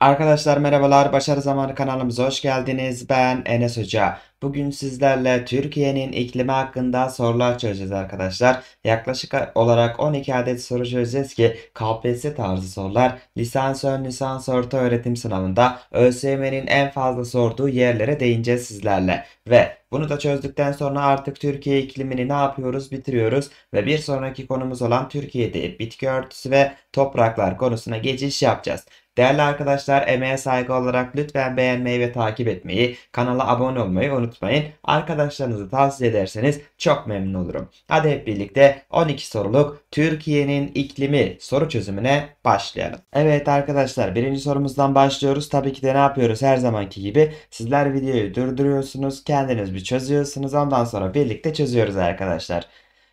Arkadaşlar merhabalar, Başarı Zamanı kanalımıza hoş geldiniz. Ben Enes Hoca. Bugün sizlerle Türkiye'nin iklimi hakkında sorular çözeceğiz arkadaşlar. Yaklaşık olarak 12 adet soru çözeceğiz ki KPSS tarzı sorular lisans ön lisans orta öğretim sınavında ÖSYM'nin en fazla sorduğu yerlere değineceğiz sizlerle. Ve bunu da çözdükten sonra artık Türkiye iklimini ne yapıyoruz bitiriyoruz ve bir sonraki konumuz olan Türkiye'de bitki örtüsü ve topraklar konusuna geçiş yapacağız. Değerli arkadaşlar emeğe saygı olarak lütfen beğenmeyi ve takip etmeyi, kanala abone olmayı unutmayın. Arkadaşlarınızı tavsiye ederseniz çok memnun olurum. Hadi hep birlikte 12 soruluk Türkiye'nin iklimi soru çözümüne başlayalım. Evet arkadaşlar birinci sorumuzdan başlıyoruz. Tabii ki de ne yapıyoruz her zamanki gibi sizler videoyu durduruyorsunuz, kendiniz bir çözüyorsunuz ondan sonra birlikte çözüyoruz arkadaşlar.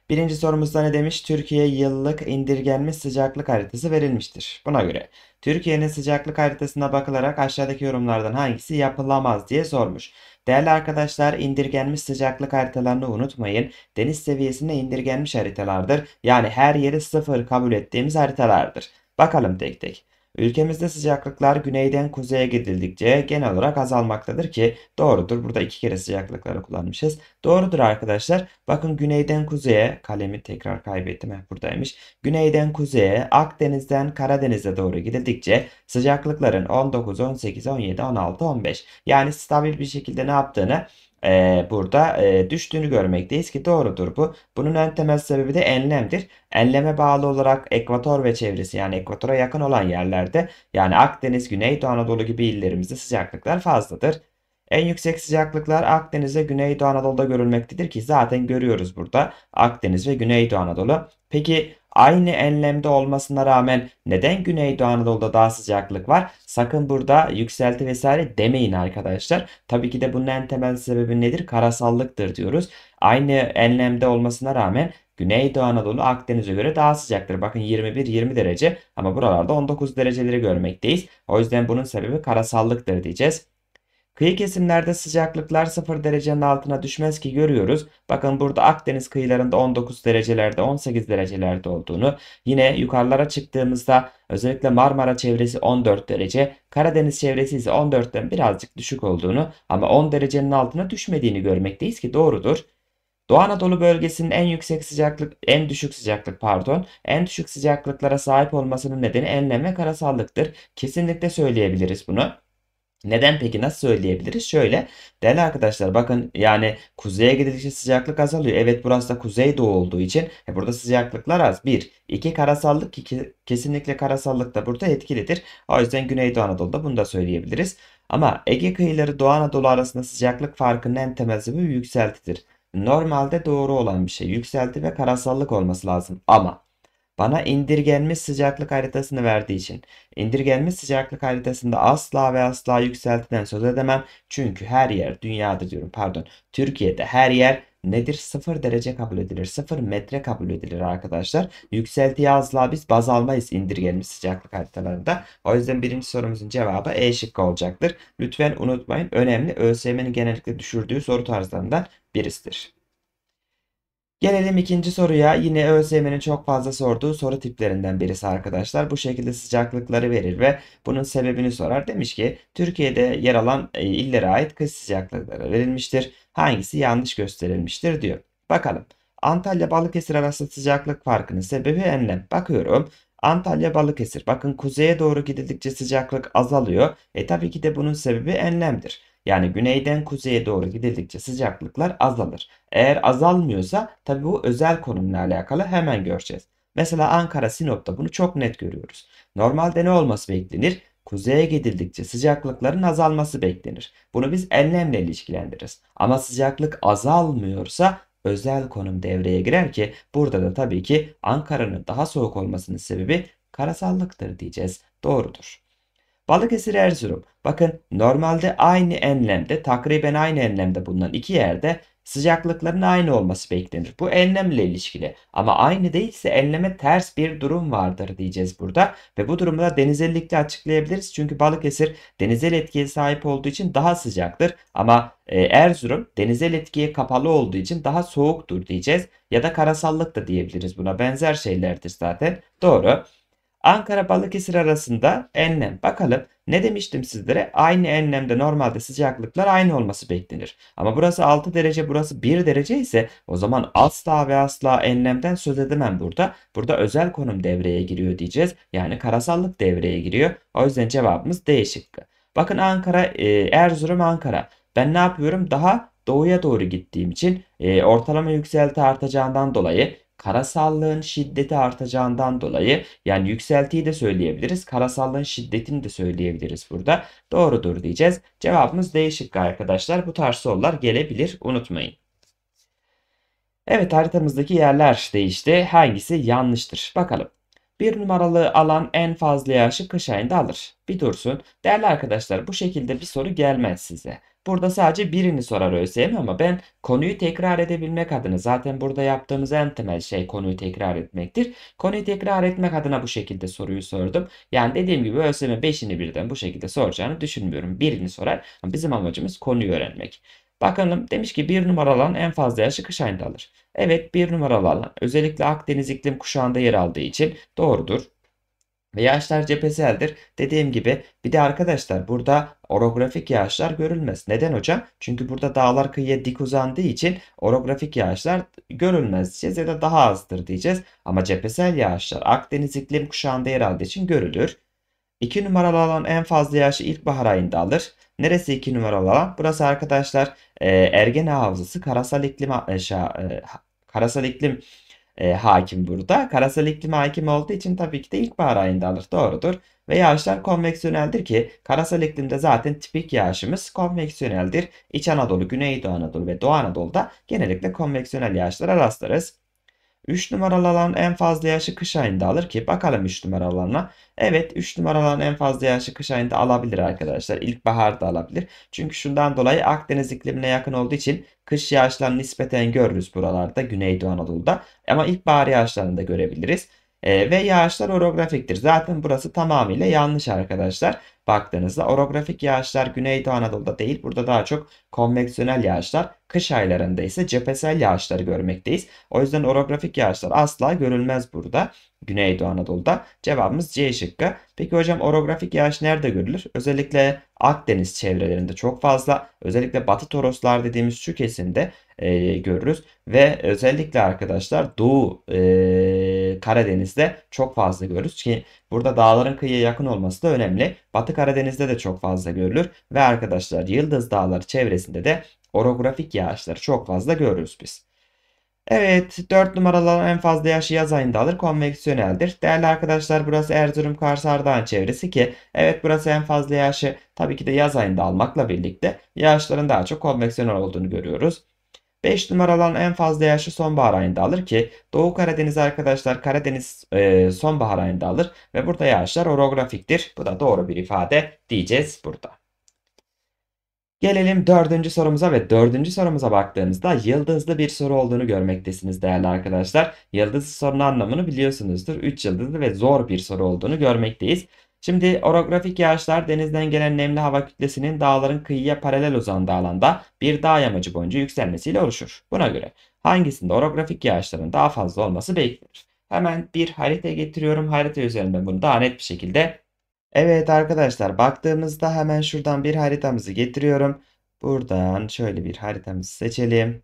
Birinci sorumuzda ne demiş? Türkiye yıllık indirgenmiş sıcaklık haritası verilmiştir. Buna göre Türkiye'nin sıcaklık haritasına bakılarak aşağıdaki yorumlardan hangisi yapılamaz diye sormuş. Değerli arkadaşlar indirgenmiş sıcaklık haritalarını unutmayın. Deniz seviyesinde indirgenmiş haritalardır. Yani her yeri sıfır kabul ettiğimiz haritalardır. Bakalım tek tek. Ülkemizde sıcaklıklar güneyden kuzeye gidildikçe genel olarak azalmaktadır ki doğrudur. Burada iki kere sıcaklıkları kullanmışız. Doğrudur arkadaşlar. Bakın güneyden kuzeye kalemi tekrar kaybettim. Heh, buradaymış. Güneyden kuzeye Akdeniz'den Karadeniz'e doğru gidildikçe sıcaklıkların 19, 18, 17, 16, 15 yani stabil bir şekilde ne yaptığını e, burada e, düştüğünü görmekteyiz ki doğrudur bu. Bunun en temel sebebi de enlemdir. Enleme bağlı olarak ekvator ve çevresi yani ekvatora yakın olan yerlerde yani Akdeniz, Güneydoğu Anadolu gibi illerimizde sıcaklıklar fazladır. En yüksek sıcaklıklar Akdeniz'e Güneydoğu Anadolu'da görülmektedir ki zaten görüyoruz burada Akdeniz ve Güneydoğu Anadolu. Peki aynı enlemde olmasına rağmen neden Güneydoğu Anadolu'da daha sıcaklık var? Sakın burada yükselti vesaire demeyin arkadaşlar. Tabii ki de bunun en temel sebebi nedir? Karasallıktır diyoruz. Aynı enlemde olmasına rağmen Güneydoğu Anadolu Akdeniz'e göre daha sıcaktır. Bakın 21-20 derece ama buralarda 19 dereceleri görmekteyiz. O yüzden bunun sebebi karasallıktır diyeceğiz. Kıyı kesimlerde sıcaklıklar 0 derecenin altına düşmez ki görüyoruz. Bakın burada Akdeniz kıyılarında 19 derecelerde 18 derecelerde olduğunu yine yukarılara çıktığımızda özellikle Marmara çevresi 14 derece Karadeniz çevresi ise 14'ten birazcık düşük olduğunu ama 10 derecenin altına düşmediğini görmekteyiz ki doğrudur. Doğu Anadolu bölgesinin en yüksek sıcaklık, en düşük sıcaklık pardon, en düşük sıcaklıklara sahip olmasının nedeni enlem ve karasallıktır. Kesinlikle söyleyebiliriz bunu. Neden peki nasıl söyleyebiliriz? Şöyle değerli arkadaşlar bakın yani kuzeye gidildikçe sıcaklık azalıyor. Evet burası da kuzey doğu olduğu için e, burada sıcaklıklar az. bir iki karasallık iki, kesinlikle karasallık da burada etkilidir. O yüzden Güneydoğu Anadolu'da bunu da söyleyebiliriz. Ama Ege kıyıları Doğu Anadolu arasında sıcaklık farkının en temel sebebi yükseltidir. Normalde doğru olan bir şey yükselti ve karasallık olması lazım ama bana indirgenmiş sıcaklık haritasını verdiği için. İndirgenmiş sıcaklık haritasında asla ve asla yükseltiden söz edemem. Çünkü her yer dünyada diyorum pardon Türkiye'de her yer nedir? 0 derece kabul edilir. 0 metre kabul edilir arkadaşlar. Yükseltiyi asla biz baz almayız indirgenmiş sıcaklık haritalarında. O yüzden birinci sorumuzun cevabı E şıkkı olacaktır. Lütfen unutmayın önemli ÖSYM'nin genellikle düşürdüğü soru tarzlarından birisidir. Gelelim ikinci soruya. Yine ÖSYM'nin çok fazla sorduğu soru tiplerinden birisi arkadaşlar. Bu şekilde sıcaklıkları verir ve bunun sebebini sorar. Demiş ki Türkiye'de yer alan e, illere ait kış sıcaklıkları verilmiştir. Hangisi yanlış gösterilmiştir diyor. Bakalım. Antalya Balıkesir arası sıcaklık farkının sebebi enlem. Bakıyorum. Antalya Balıkesir. Bakın kuzeye doğru gidildikçe sıcaklık azalıyor. E tabii ki de bunun sebebi enlemdir. Yani güneyden kuzeye doğru gidildikçe sıcaklıklar azalır. Eğer azalmıyorsa tabii bu özel konumla alakalı hemen göreceğiz. Mesela Ankara Sinop'ta bunu çok net görüyoruz. Normalde ne olması beklenir? Kuzeye gidildikçe sıcaklıkların azalması beklenir. Bunu biz enlemle ilişkilendiririz. Ama sıcaklık azalmıyorsa özel konum devreye girer ki burada da tabii ki Ankara'nın daha soğuk olmasının sebebi karasallıktır diyeceğiz. Doğrudur. Balıkesir Erzurum. Bakın normalde aynı enlemde takriben aynı enlemde bulunan iki yerde sıcaklıkların aynı olması beklenir. Bu enlemle ilişkili ama aynı değilse enleme ters bir durum vardır diyeceğiz burada ve bu durumu da denizellikle açıklayabiliriz. Çünkü Balıkesir denizel etkiye sahip olduğu için daha sıcaktır ama e, Erzurum denizel etkiye kapalı olduğu için daha soğuktur diyeceğiz ya da karasallık da diyebiliriz buna benzer şeylerdir zaten. Doğru. Ankara-Balıkesir arasında enlem. Bakalım ne demiştim sizlere? Aynı enlemde normalde sıcaklıklar aynı olması beklenir. Ama burası 6 derece burası 1 derece ise o zaman asla ve asla enlemden söz edemem burada. Burada özel konum devreye giriyor diyeceğiz. Yani karasallık devreye giriyor. O yüzden cevabımız D Bakın Ankara, e, Erzurum Ankara. Ben ne yapıyorum? Daha doğuya doğru gittiğim için e, ortalama yükselti artacağından dolayı karasallığın şiddeti artacağından dolayı yani yükseltiyi de söyleyebiliriz. Karasallığın şiddetini de söyleyebiliriz burada. Doğrudur diyeceğiz. Cevabımız değişik arkadaşlar. Bu tarz sorular gelebilir. Unutmayın. Evet haritamızdaki yerler değişti. Hangisi yanlıştır? Bakalım. Bir numaralı alan en fazla yağışı kış ayında alır. Bir dursun. Değerli arkadaşlar bu şekilde bir soru gelmez size. Burada sadece birini sorar ÖSYM ama ben konuyu tekrar edebilmek adına zaten burada yaptığımız en temel şey konuyu tekrar etmektir. Konuyu tekrar etmek adına bu şekilde soruyu sordum. Yani dediğim gibi ÖSYM 5'ini birden bu şekilde soracağını düşünmüyorum. Birini sorar ama bizim amacımız konuyu öğrenmek. Bakalım demiş ki bir numaralı alan en fazla yaşı kış ayında alır. Evet bir numaralı alan özellikle Akdeniz iklim kuşağında yer aldığı için doğrudur. Ve yağışlar cepheseldir. Dediğim gibi bir de arkadaşlar burada orografik yağışlar görülmez. Neden hocam? Çünkü burada dağlar kıyıya dik uzandığı için orografik yağışlar görülmez diyeceğiz ya da daha azdır diyeceğiz. Ama cephesel yağışlar Akdeniz iklim kuşağında yer aldığı için görülür. 2 numaralı alan en fazla yağışı ilkbahar ayında alır. Neresi 2 numaralı alan? Burası arkadaşlar Ergene Havzası karasal iklim e, e, karasal iklim e, hakim burada. Karasal iklim hakim olduğu için tabii ki de ilkbahar ayında alır. Doğrudur. Ve yağışlar konveksiyoneldir ki karasal iklimde zaten tipik yağışımız konveksiyoneldir. İç Anadolu, Güneydoğu Anadolu ve Doğu Anadolu'da genellikle konveksiyonel yağışlara rastlarız. 3 numaralı alan en fazla yaşı kış ayında alır ki bakalım 3 numaralı alana. Evet 3 numaralı alan en fazla yaşı kış ayında alabilir arkadaşlar. İlkbaharda alabilir. Çünkü şundan dolayı Akdeniz iklimine yakın olduğu için kış yağışlarını nispeten görürüz buralarda Güneydoğu Anadolu'da. Ama ilkbahar yağışlarını da görebiliriz. E, ve yağışlar orografiktir. Zaten burası tamamıyla yanlış arkadaşlar. Baktığınızda orografik yağışlar Güneydoğu Anadolu'da değil. Burada daha çok konveksiyonel yağışlar. Kış aylarında ise cephesel yağışları görmekteyiz. O yüzden orografik yağışlar asla görülmez burada. Güneydoğu Anadolu'da. Cevabımız C şıkkı. Peki hocam orografik yağış nerede görülür? Özellikle Akdeniz çevrelerinde çok fazla. Özellikle Batı Toroslar dediğimiz şu kesimde e, görürüz. Ve özellikle arkadaşlar Doğu e, ee, Karadeniz'de çok fazla görürüz ki burada dağların kıyıya yakın olması da önemli. Batı Karadeniz'de de çok fazla görülür ve arkadaşlar Yıldız Dağları çevresinde de orografik yağışları çok fazla görürüz biz. Evet 4 numaralar en fazla yaşı yaz ayında alır konveksiyoneldir. Değerli arkadaşlar burası Erzurum Kars Ardahan çevresi ki evet burası en fazla yaşı tabii ki de yaz ayında almakla birlikte yağışların daha çok konveksiyonel olduğunu görüyoruz. 5 numaralan en fazla yaşı sonbahar ayında alır ki Doğu Karadeniz arkadaşlar Karadeniz e, sonbahar ayında alır ve burada yağışlar orografiktir. Bu da doğru bir ifade diyeceğiz burada. Gelelim dördüncü sorumuza ve dördüncü sorumuza baktığımızda yıldızlı bir soru olduğunu görmektesiniz değerli arkadaşlar. Yıldızlı sorunun anlamını biliyorsunuzdur. 3 yıldızlı ve zor bir soru olduğunu görmekteyiz. Şimdi orografik yağışlar denizden gelen nemli hava kütlesinin dağların kıyıya paralel uzandığı alanda bir dağ yamacı boyunca yükselmesiyle oluşur. Buna göre hangisinde orografik yağışların daha fazla olması beklenir? Hemen bir harita getiriyorum. Harita üzerinden bunu daha net bir şekilde. Evet arkadaşlar baktığımızda hemen şuradan bir haritamızı getiriyorum. Buradan şöyle bir haritamızı seçelim.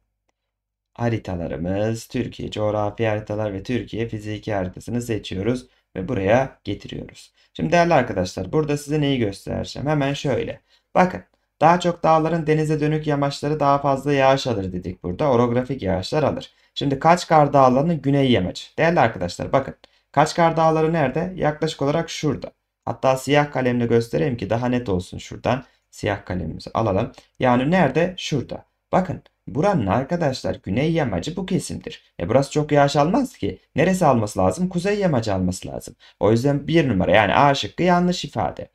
Haritalarımız Türkiye coğrafya haritalar ve Türkiye fiziki haritasını seçiyoruz ve buraya getiriyoruz. Şimdi değerli arkadaşlar burada size neyi göstereceğim? Hemen şöyle. Bakın daha çok dağların denize dönük yamaçları daha fazla yağış alır dedik burada. Orografik yağışlar alır. Şimdi Kaçkar Dağları'nın güney yamacı. Değerli arkadaşlar bakın. Kaçkar Dağları nerede? Yaklaşık olarak şurada. Hatta siyah kalemle göstereyim ki daha net olsun şuradan. Siyah kalemimizi alalım. Yani nerede? Şurada. Bakın Buranın arkadaşlar güney yamacı bu kesimdir. E burası çok yağış almaz ki. Neresi alması lazım? Kuzey yamacı alması lazım. O yüzden bir numara yani A şıkkı yanlış ifade.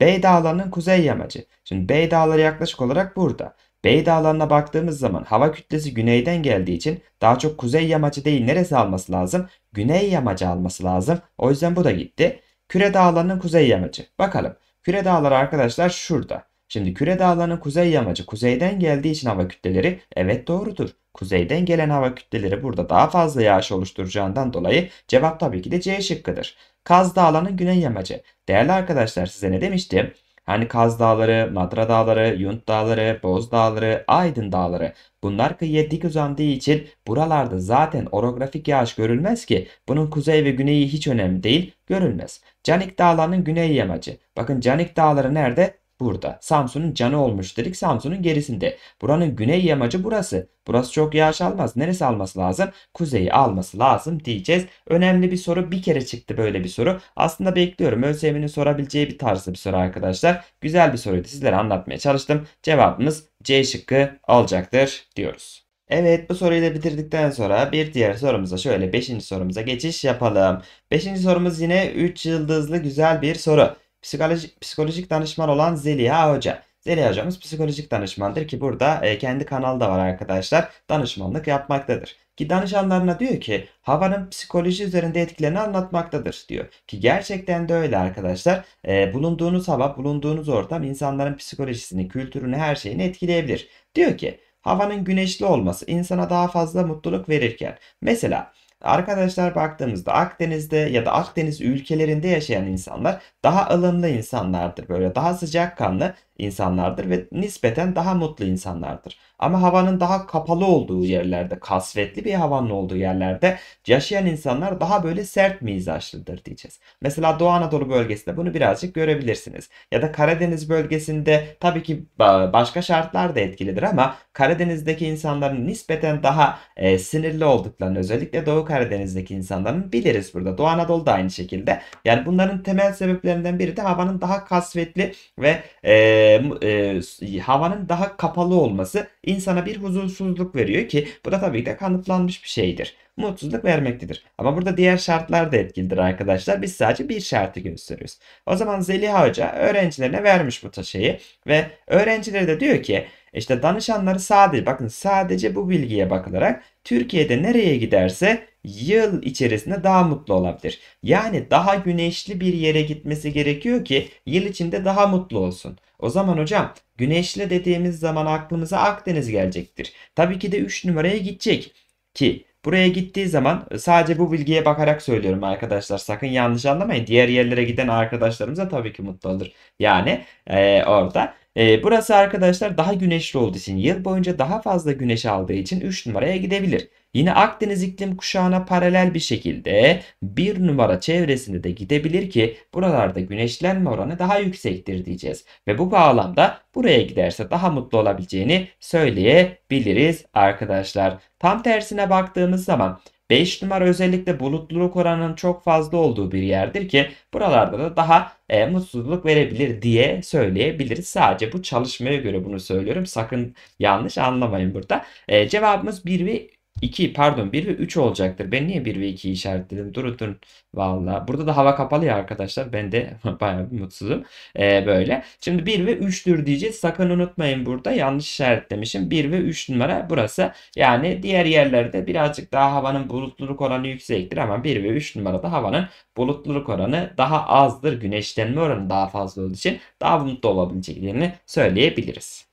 Bey Dağları'nın kuzey yamacı. Şimdi Bey Dağları yaklaşık olarak burada. Bey Dağları'na baktığımız zaman hava kütlesi güneyden geldiği için daha çok kuzey yamacı değil neresi alması lazım? Güney yamacı alması lazım. O yüzden bu da gitti. Küre Dağları'nın kuzey yamacı. Bakalım. Küre Dağları arkadaşlar şurada. Şimdi küre dağlarının kuzey yamacı kuzeyden geldiği için hava kütleleri evet doğrudur. Kuzeyden gelen hava kütleleri burada daha fazla yağış oluşturacağından dolayı cevap tabii ki de C şıkkıdır. Kaz dağlarının güney yamacı. Değerli arkadaşlar size ne demiştim? Hani Kaz Dağları, Madra Dağları, Yunt Dağları, Boz Dağları, Aydın Dağları. Bunlar kıyıya dik uzandığı için buralarda zaten orografik yağış görülmez ki. Bunun kuzey ve güneyi hiç önemli değil, görülmez. Canik Dağları'nın güney yamacı. Bakın Canik Dağları nerede? burada. Samsun'un canı olmuş dedik. Samsun'un gerisinde. Buranın güney yamacı burası. Burası çok yağış almaz. Neresi alması lazım? Kuzeyi alması lazım diyeceğiz. Önemli bir soru. Bir kere çıktı böyle bir soru. Aslında bekliyorum. ÖSYM'nin sorabileceği bir tarzda bir soru arkadaşlar. Güzel bir soruydu. Sizlere anlatmaya çalıştım. Cevabımız C şıkkı olacaktır diyoruz. Evet bu soruyu da bitirdikten sonra bir diğer sorumuza şöyle 5. sorumuza geçiş yapalım. 5. sorumuz yine 3 yıldızlı güzel bir soru psikolojik, psikolojik danışman olan Zeliha Hoca. Zeliha hocamız psikolojik danışmandır ki burada e, kendi kanalda var arkadaşlar. Danışmanlık yapmaktadır. Ki danışanlarına diyor ki havanın psikoloji üzerinde etkilerini anlatmaktadır diyor. Ki gerçekten de öyle arkadaşlar. E, bulunduğunuz hava, bulunduğunuz ortam insanların psikolojisini, kültürünü, her şeyini etkileyebilir. Diyor ki havanın güneşli olması insana daha fazla mutluluk verirken mesela Arkadaşlar baktığımızda Akdeniz'de ya da Akdeniz ülkelerinde yaşayan insanlar daha ılımlı insanlardır. Böyle daha sıcakkanlı insanlardır ve nispeten daha mutlu insanlardır. Ama havanın daha kapalı olduğu yerlerde, kasvetli bir havanın olduğu yerlerde yaşayan insanlar daha böyle sert mizaçlıdır diyeceğiz. Mesela Doğu Anadolu bölgesinde bunu birazcık görebilirsiniz. Ya da Karadeniz bölgesinde tabii ki başka şartlar da etkilidir ama Karadeniz'deki insanların nispeten daha e, sinirli olduklarını özellikle Doğu Karadeniz'deki insanların biliriz burada. Doğu Anadolu da aynı şekilde. Yani bunların temel sebeplerinden biri de havanın daha kasvetli ve e, e, havanın daha kapalı olması insana bir huzursuzluk veriyor ki bu da tabii ki de kanıtlanmış bir şeydir. Mutsuzluk vermektedir. Ama burada diğer şartlar da etkilidir arkadaşlar. Biz sadece bir şartı gösteriyoruz. O zaman Zeliha Hoca öğrencilerine vermiş bu taşıyı ve öğrencileri de diyor ki işte danışanları sadece bakın sadece bu bilgiye bakılarak Türkiye'de nereye giderse yıl içerisinde daha mutlu olabilir. Yani daha güneşli bir yere gitmesi gerekiyor ki yıl içinde daha mutlu olsun. O zaman hocam güneşli dediğimiz zaman aklımıza Akdeniz gelecektir. Tabii ki de 3 numaraya gidecek ki Buraya gittiği zaman e, sadece bu bilgiye bakarak söylüyorum arkadaşlar. Sakın yanlış anlamayın. Diğer yerlere giden arkadaşlarımız da tabii ki mutlu olur. Yani e, orada. E, burası arkadaşlar daha güneşli olduğu için yıl boyunca daha fazla güneş aldığı için 3 numaraya gidebilir. Yine Akdeniz iklim kuşağına paralel bir şekilde bir numara çevresinde de gidebilir ki buralarda güneşlenme oranı daha yüksektir diyeceğiz. Ve bu bağlamda buraya giderse daha mutlu olabileceğini söyleyebiliriz arkadaşlar. Tam tersine baktığımız zaman 5 numara özellikle bulutluluk oranının çok fazla olduğu bir yerdir ki buralarda da daha e, mutsuzluk verebilir diye söyleyebiliriz. Sadece bu çalışmaya göre bunu söylüyorum. Sakın yanlış anlamayın burada. E, cevabımız 1 ve 2 pardon 1 ve 3 olacaktır. Ben niye 1 ve 2'yi işaretledim? Durun durun. Valla. Burada da hava kapalı ya arkadaşlar. Ben de bayağı bir mutsuzum. Ee, böyle. Şimdi 1 ve 3'tür diyeceğiz. Sakın unutmayın burada. Yanlış işaretlemişim. 1 ve 3 numara burası. Yani diğer yerlerde birazcık daha havanın bulutluluk oranı yüksektir. Ama 1 ve 3 numarada havanın bulutluluk oranı daha azdır. Güneşlenme oranı daha fazla olduğu için daha mutlu olabileceklerini söyleyebiliriz.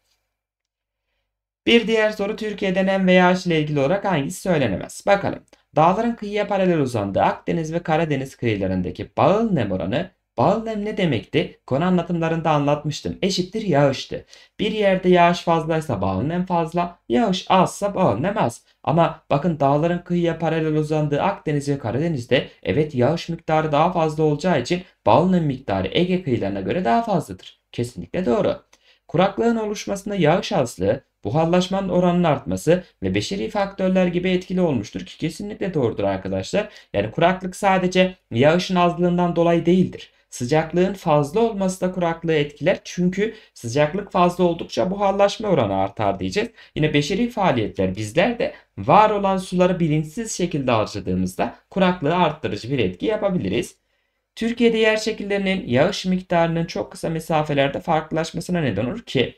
Bir diğer soru Türkiye'den nem veya yağış ile ilgili olarak hangisi söylenemez? Bakalım. Dağların kıyıya paralel uzandığı Akdeniz ve Karadeniz kıyılarındaki bağıl nem oranı Bağıl nem ne demekti? Konu anlatımlarında anlatmıştım. Eşittir yağıştı. Bir yerde yağış fazlaysa bağıl nem fazla, yağış azsa bağıl nem az. Ama bakın dağların kıyıya paralel uzandığı Akdeniz ve Karadeniz'de evet yağış miktarı daha fazla olacağı için bağıl nem miktarı Ege kıyılarına göre daha fazladır. Kesinlikle doğru. Kuraklığın oluşmasında yağış azlığı Buharlaşmanın oranının artması ve beşeri faktörler gibi etkili olmuştur ki kesinlikle doğrudur arkadaşlar. Yani kuraklık sadece yağışın azlığından dolayı değildir. Sıcaklığın fazla olması da kuraklığı etkiler. Çünkü sıcaklık fazla oldukça buharlaşma oranı artar diyeceğiz. Yine beşeri faaliyetler bizler de var olan suları bilinçsiz şekilde harcadığımızda kuraklığı arttırıcı bir etki yapabiliriz. Türkiye'de yer şekillerinin yağış miktarının çok kısa mesafelerde farklılaşmasına neden olur ki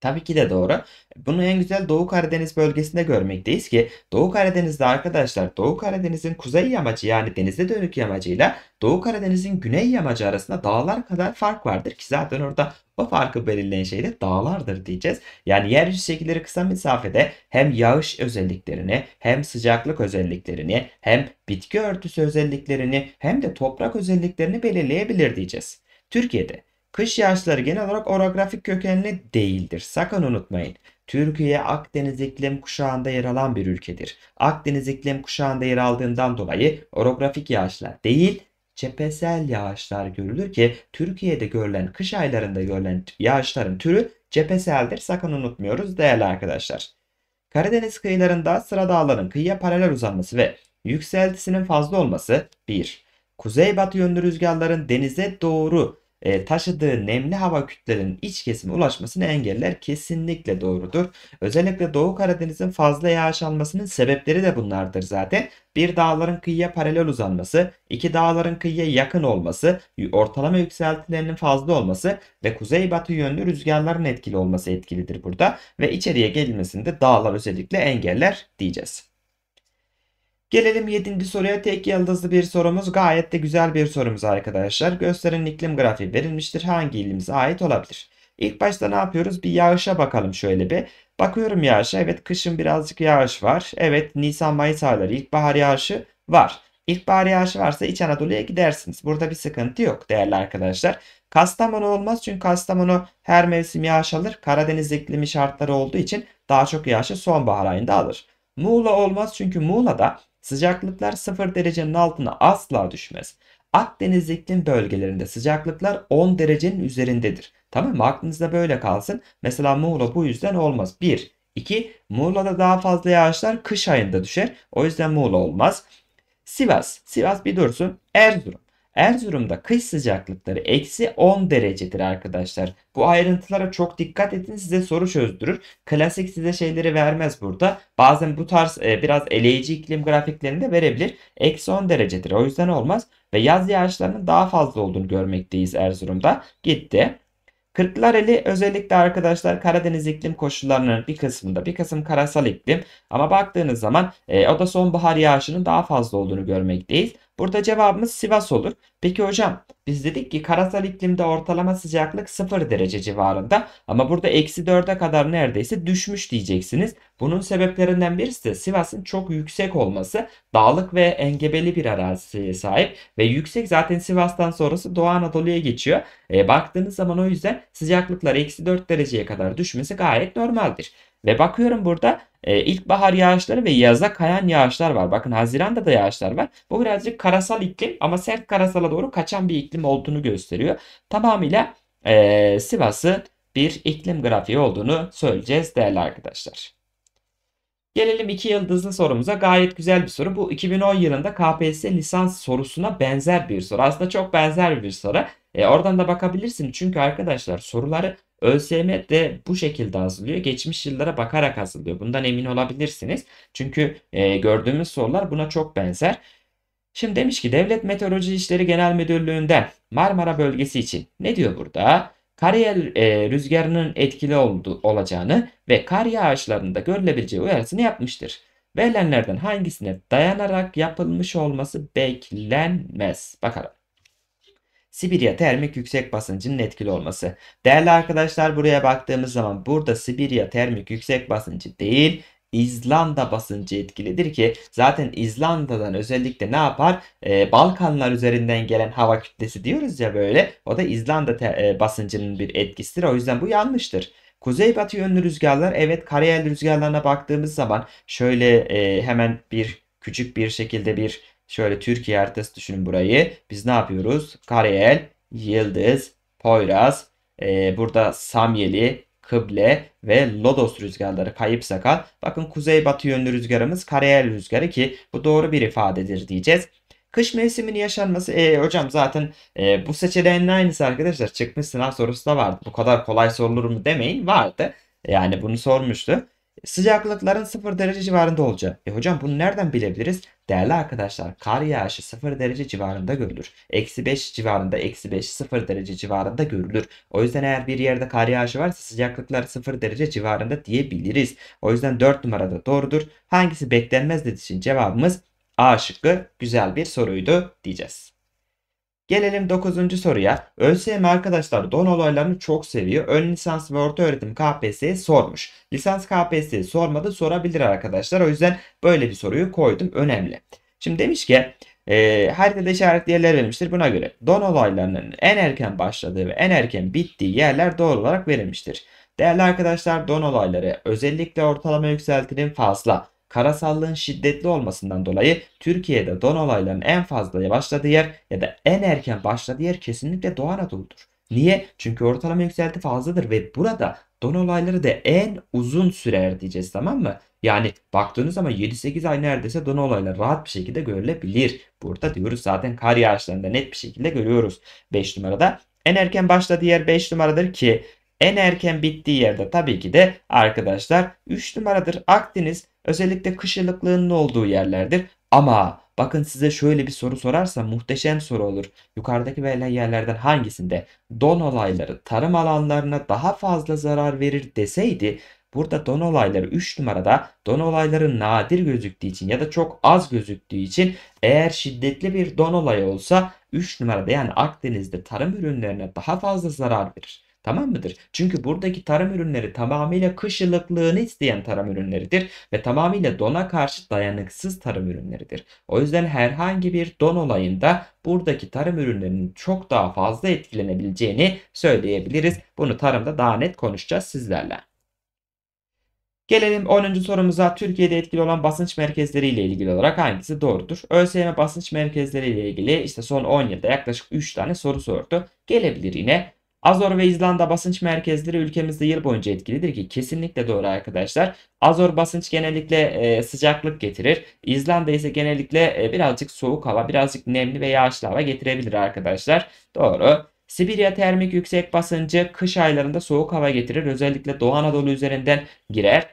Tabii ki de doğru. Bunu en güzel Doğu Karadeniz bölgesinde görmekteyiz ki Doğu Karadeniz'de arkadaşlar Doğu Karadeniz'in kuzey yamacı yani denize dönük yamacıyla Doğu Karadeniz'in güney yamacı arasında dağlar kadar fark vardır ki zaten orada o farkı belirleyen şey de dağlardır diyeceğiz. Yani yeryüzü şekilleri kısa mesafede hem yağış özelliklerini hem sıcaklık özelliklerini hem bitki örtüsü özelliklerini hem de toprak özelliklerini belirleyebilir diyeceğiz. Türkiye'de Kış yağışları genel olarak orografik kökenli değildir. Sakın unutmayın. Türkiye Akdeniz iklim kuşağında yer alan bir ülkedir. Akdeniz iklim kuşağında yer aldığından dolayı orografik yağışlar değil, cephesel yağışlar görülür ki Türkiye'de görülen kış aylarında görülen yağışların türü cepheseldir. Sakın unutmuyoruz değerli arkadaşlar. Karadeniz kıyılarında sıra dağların kıyıya paralel uzanması ve yükseltisinin fazla olması 1. Kuzeybatı yönlü rüzgarların denize doğru e, taşıdığı nemli hava kütlelerinin iç kesime ulaşmasını engeller kesinlikle doğrudur. Özellikle Doğu Karadeniz'in fazla yağış almasının sebepleri de bunlardır zaten. Bir dağların kıyıya paralel uzanması, iki dağların kıyıya yakın olması, ortalama yükseltilerinin fazla olması ve kuzey-batı yönlü rüzgarların etkili olması etkilidir burada ve içeriye gelmesini de dağlar özellikle engeller diyeceğiz. Gelelim 7. soruya tek yıldızlı bir sorumuz gayet de güzel bir sorumuz arkadaşlar. Gösteren iklim grafiği verilmiştir. Hangi ilimize ait olabilir? İlk başta ne yapıyoruz? Bir yağışa bakalım şöyle bir. Bakıyorum yağışa. Evet kışın birazcık yağış var. Evet Nisan-Mayıs ayları ilkbahar yağışı var. İlkbahar yağışı varsa İç Anadolu'ya gidersiniz. Burada bir sıkıntı yok değerli arkadaşlar. Kastamonu olmaz çünkü Kastamonu her mevsim yağış alır. Karadeniz iklimi şartları olduğu için daha çok yağışı sonbahar ayında alır. Muğla olmaz çünkü Muğla'da Sıcaklıklar 0 derecenin altına asla düşmez. Akdeniz iklim bölgelerinde sıcaklıklar 10 derecenin üzerindedir. Tamam mı? Aklınızda böyle kalsın. Mesela Muğla bu yüzden olmaz. 1. 2. Muğla'da daha fazla yağışlar kış ayında düşer. O yüzden Muğla olmaz. Sivas. Sivas bir dursun. Erzurum. Erzurum'da kış sıcaklıkları eksi 10 derecedir arkadaşlar. Bu ayrıntılara çok dikkat edin size soru çözdürür. Klasik size şeyleri vermez burada. Bazen bu tarz e, biraz eleyici iklim grafiklerini de verebilir. Eksi 10 derecedir o yüzden olmaz. Ve yaz yağışlarının daha fazla olduğunu görmekteyiz Erzurum'da. Gitti. Kırklareli özellikle arkadaşlar Karadeniz iklim koşullarının bir kısmında bir kısım karasal iklim ama baktığınız zaman e, o da sonbahar yağışının daha fazla olduğunu görmekteyiz. Burada cevabımız Sivas olur. Peki hocam biz dedik ki karasal iklimde ortalama sıcaklık 0 derece civarında ama burada eksi 4'e kadar neredeyse düşmüş diyeceksiniz. Bunun sebeplerinden birisi de Sivas'ın çok yüksek olması dağlık ve engebeli bir araziye sahip ve yüksek zaten Sivas'tan sonrası Doğu Anadolu'ya geçiyor. E, baktığınız zaman o yüzden sıcaklıklar eksi 4 dereceye kadar düşmesi gayet normaldir. Ve bakıyorum burada e, ilkbahar yağışları ve yaza kayan yağışlar var. Bakın Haziran'da da yağışlar var. Bu birazcık karasal iklim ama sert karasala doğru kaçan bir iklim olduğunu gösteriyor. Tamamıyla e, Sivas'ın bir iklim grafiği olduğunu söyleyeceğiz değerli arkadaşlar. Gelelim iki yıldızlı sorumuza. Gayet güzel bir soru. Bu 2010 yılında KPSS lisans sorusuna benzer bir soru. Aslında çok benzer bir soru. E, oradan da bakabilirsin. Çünkü arkadaşlar soruları ÖSYM de bu şekilde hazırlıyor. Geçmiş yıllara bakarak hazırlıyor. Bundan emin olabilirsiniz. Çünkü e, gördüğümüz sorular buna çok benzer. Şimdi demiş ki Devlet Meteoroloji İşleri Genel Müdürlüğü'nden Marmara bölgesi için ne diyor burada? Kariyer e, rüzgarının etkili oldu, olacağını ve kar yağışlarında görülebileceği uyarısını yapmıştır. Verilenlerden hangisine dayanarak yapılmış olması beklenmez. Bakalım. Sibirya termik yüksek basıncının etkili olması. Değerli arkadaşlar buraya baktığımız zaman burada Sibirya termik yüksek basıncı değil İzlanda basıncı etkilidir ki zaten İzlanda'dan özellikle ne yapar? Ee, Balkanlar üzerinden gelen hava kütlesi diyoruz ya böyle. O da İzlanda e, basıncının bir etkisidir. O yüzden bu yanlıştır. Kuzeybatı yönlü rüzgarlar evet karayel rüzgarlarına baktığımız zaman şöyle e, hemen bir küçük bir şekilde bir Şöyle Türkiye haritası düşünün burayı. Biz ne yapıyoruz? Kareel, Yıldız, Poyraz, e, burada Samyeli, Kıble ve Lodos rüzgarları kayıp sakal. Bakın kuzey-batı yönlü rüzgarımız Kareel rüzgarı ki bu doğru bir ifadedir diyeceğiz. Kış mevsiminin yaşanması e, hocam zaten e, bu seçeneğin aynısı arkadaşlar çıkmış sınav sorusu da vardı. Bu kadar kolay sorulur mu demeyin vardı. Yani bunu sormuştu sıcaklıkların 0 derece civarında olacak. E hocam bunu nereden bilebiliriz? Değerli arkadaşlar kar yağışı 0 derece civarında görülür. Eksi 5 civarında, eksi 5, 0 derece civarında görülür. O yüzden eğer bir yerde kar yağışı varsa sıcaklıklar 0 derece civarında diyebiliriz. O yüzden 4 numarada doğrudur. Hangisi beklenmez dediği için cevabımız A şıkkı güzel bir soruydu diyeceğiz. Gelelim 9. soruya. ÖSYM arkadaşlar don olaylarını çok seviyor. Ön lisans ve orta öğretim KPSS'ye sormuş. Lisans KPSS'ye sormadı sorabilir arkadaşlar. O yüzden böyle bir soruyu koydum. Önemli. Şimdi demiş ki e, haritada işaretli yerler verilmiştir. Buna göre don olaylarının en erken başladığı ve en erken bittiği yerler doğru olarak verilmiştir. Değerli arkadaşlar don olayları özellikle ortalama yükseltinin fazla karasallığın şiddetli olmasından dolayı Türkiye'de don olaylarının en fazla başladığı yer ya da en erken başladığı yer kesinlikle Doğu Anadolu'dur. Niye? Çünkü ortalama yükselti fazladır ve burada don olayları da en uzun sürer diyeceğiz tamam mı? Yani baktığınız zaman 7-8 ay neredeyse don olayları rahat bir şekilde görülebilir. Burada diyoruz zaten kar yağışlarında net bir şekilde görüyoruz. 5 numarada en erken başladığı yer 5 numaradır ki en erken bittiği yerde tabii ki de arkadaşlar 3 numaradır Akdeniz Özellikle kış ılıklığının olduğu yerlerdir. Ama bakın size şöyle bir soru sorarsa muhteşem soru olur. Yukarıdaki verilen yerlerden hangisinde don olayları tarım alanlarına daha fazla zarar verir deseydi Burada don olayları 3 numarada don olayları nadir gözüktüğü için ya da çok az gözüktüğü için eğer şiddetli bir don olayı olsa 3 numarada yani Akdeniz'de tarım ürünlerine daha fazla zarar verir. Tamam mıdır? Çünkü buradaki tarım ürünleri tamamıyla kış ılıklığını isteyen tarım ürünleridir ve tamamıyla dona karşı dayanıksız tarım ürünleridir. O yüzden herhangi bir don olayında buradaki tarım ürünlerinin çok daha fazla etkilenebileceğini söyleyebiliriz. Bunu tarımda daha net konuşacağız sizlerle. Gelelim 10. sorumuza. Türkiye'de etkili olan basınç merkezleri ile ilgili olarak hangisi doğrudur? ÖSYM basınç merkezleri ile ilgili işte son 10 yılda yaklaşık 3 tane soru sordu. Gelebilir yine Azor ve İzlanda basınç merkezleri ülkemizde yıl boyunca etkilidir ki kesinlikle doğru arkadaşlar. Azor basınç genellikle e, sıcaklık getirir. İzlanda ise genellikle e, birazcık soğuk hava, birazcık nemli ve yağışlı hava getirebilir arkadaşlar. Doğru. Sibirya termik yüksek basıncı kış aylarında soğuk hava getirir. Özellikle Doğu Anadolu üzerinden girer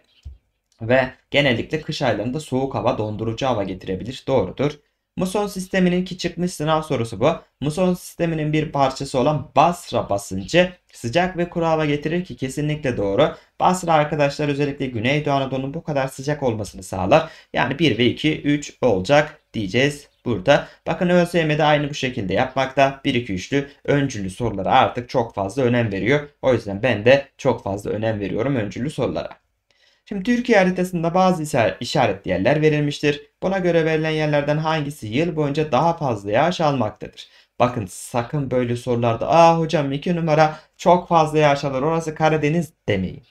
ve genellikle kış aylarında soğuk hava, dondurucu hava getirebilir. Doğrudur. Muson sisteminin ki çıkmış sınav sorusu bu. Muson sisteminin bir parçası olan Basra basıncı sıcak ve kuru hava getirir ki kesinlikle doğru. Basra arkadaşlar özellikle Güneydoğu Anadolu'nun bu kadar sıcak olmasını sağlar. Yani 1 ve 2, 3 olacak diyeceğiz burada. Bakın ÖSYM'de aynı bu şekilde yapmakta. 1-2-3'lü öncüllü sorulara artık çok fazla önem veriyor. O yüzden ben de çok fazla önem veriyorum öncüllü sorulara. Şimdi Türkiye haritasında bazı işaretli yerler verilmiştir. Buna göre verilen yerlerden hangisi yıl boyunca daha fazla yağış almaktadır? Bakın sakın böyle sorularda aa hocam iki numara çok fazla yağış alır orası Karadeniz demeyin.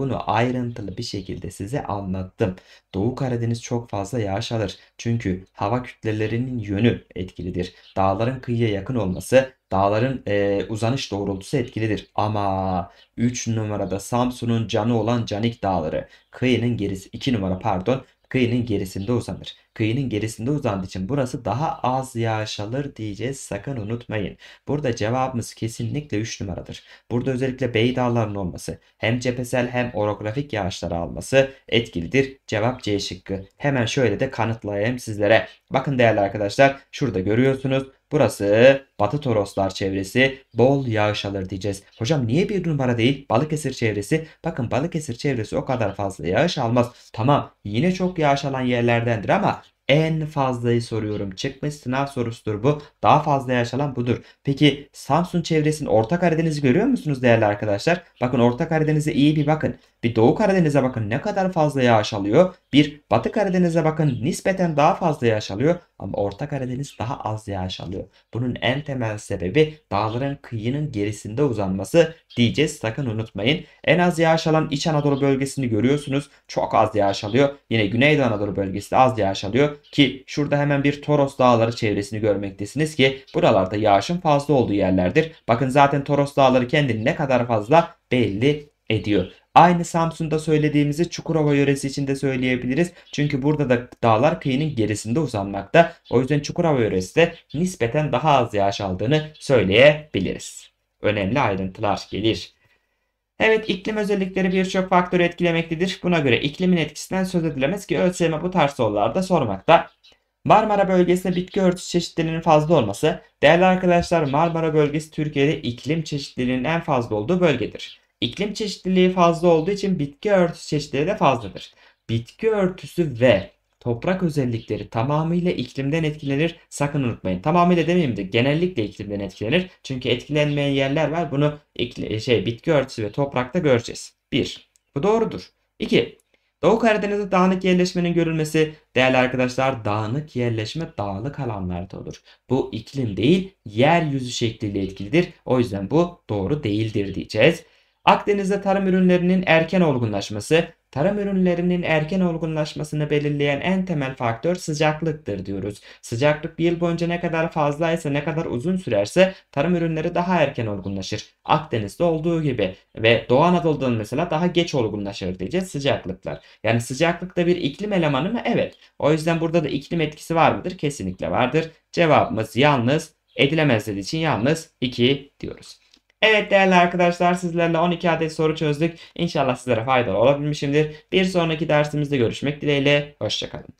Bunu ayrıntılı bir şekilde size anlattım. Doğu Karadeniz çok fazla yağış alır. Çünkü hava kütlelerinin yönü etkilidir. Dağların kıyıya yakın olması Dağların e, uzanış doğrultusu etkilidir. Ama 3 numarada Samsun'un canı olan Canik Dağları, kıyının gerisi 2 numara pardon, Kıyının gerisinde uzanır. Kıyının gerisinde uzandığı için burası daha az yağış alır diyeceğiz. Sakın unutmayın. Burada cevabımız kesinlikle 3 numaradır. Burada özellikle bey dağlarının olması hem cephesel hem orografik yağışları alması etkilidir. Cevap C şıkkı. Hemen şöyle de kanıtlayayım sizlere. Bakın değerli arkadaşlar şurada görüyorsunuz. Burası Batı Toroslar çevresi bol yağış alır diyeceğiz. Hocam niye bir numara değil Balıkesir çevresi? Bakın Balıkesir çevresi o kadar fazla yağış almaz. Tamam yine çok yağış alan yerlerdendir ama en fazlayı soruyorum. Çıkmış sınav sorusudur bu. Daha fazla yaşanan budur. Peki Samsun çevresinin Orta Karadeniz'i görüyor musunuz değerli arkadaşlar? Bakın Orta Karadeniz'e iyi bir bakın. Bir Doğu Karadeniz'e bakın ne kadar fazla yağış alıyor. Bir Batı Karadeniz'e bakın nispeten daha fazla yağış alıyor. Ama Orta Karadeniz daha az yağış alıyor. Bunun en temel sebebi dağların kıyının gerisinde uzanması diyeceğiz. Sakın unutmayın. En az yağış alan İç Anadolu bölgesini görüyorsunuz. Çok az yağış alıyor. Yine Güneydoğu Anadolu bölgesi az yağış alıyor ki şurada hemen bir Toros dağları çevresini görmektesiniz ki buralarda yağışın fazla olduğu yerlerdir. Bakın zaten Toros dağları kendini ne kadar fazla belli ediyor. Aynı Samsun'da söylediğimizi Çukurova yöresi için de söyleyebiliriz. Çünkü burada da dağlar kıyının gerisinde uzanmakta. O yüzden Çukurova yöresi de nispeten daha az yağış aldığını söyleyebiliriz. Önemli ayrıntılar gelir. Evet iklim özellikleri birçok faktörü etkilemektedir. Buna göre iklimin etkisinden söz edilemez ki ölçeme bu tarz sorularda sormakta. Marmara bölgesinde bitki örtüsü çeşitliliğinin fazla olması, değerli arkadaşlar Marmara bölgesi Türkiye'de iklim çeşitliliğinin en fazla olduğu bölgedir. İklim çeşitliliği fazla olduğu için bitki örtüsü çeşitliliği de fazladır. Bitki örtüsü ve toprak özellikleri tamamıyla iklimden etkilenir. Sakın unutmayın. Tamamıyla demeyeyim de genellikle iklimden etkilenir. Çünkü etkilenmeyen yerler var. Bunu şey bitki örtüsü ve toprakta göreceğiz. 1. Bu doğrudur. 2. Doğu Karadeniz'de dağınık yerleşmenin görülmesi değerli arkadaşlar dağınık yerleşme dağlık alanlarda olur. Bu iklim değil yeryüzü şekliyle etkilidir. O yüzden bu doğru değildir diyeceğiz. Akdeniz'de tarım ürünlerinin erken olgunlaşması Tarım ürünlerinin erken olgunlaşmasını belirleyen en temel faktör sıcaklıktır diyoruz. Sıcaklık bir yıl boyunca ne kadar fazla ise ne kadar uzun sürerse tarım ürünleri daha erken olgunlaşır. Akdeniz'de olduğu gibi ve Doğu Anadolu'da mesela daha geç olgunlaşır diyeceğiz sıcaklıklar. Yani sıcaklık da bir iklim elemanı mı? Evet. O yüzden burada da iklim etkisi var mıdır? Kesinlikle vardır. Cevabımız yalnız edilemez dediği için yalnız 2 diyoruz. Evet değerli arkadaşlar sizlerle 12 adet soru çözdük. İnşallah sizlere faydalı olabilmişimdir. Bir sonraki dersimizde görüşmek dileğiyle. Hoşçakalın.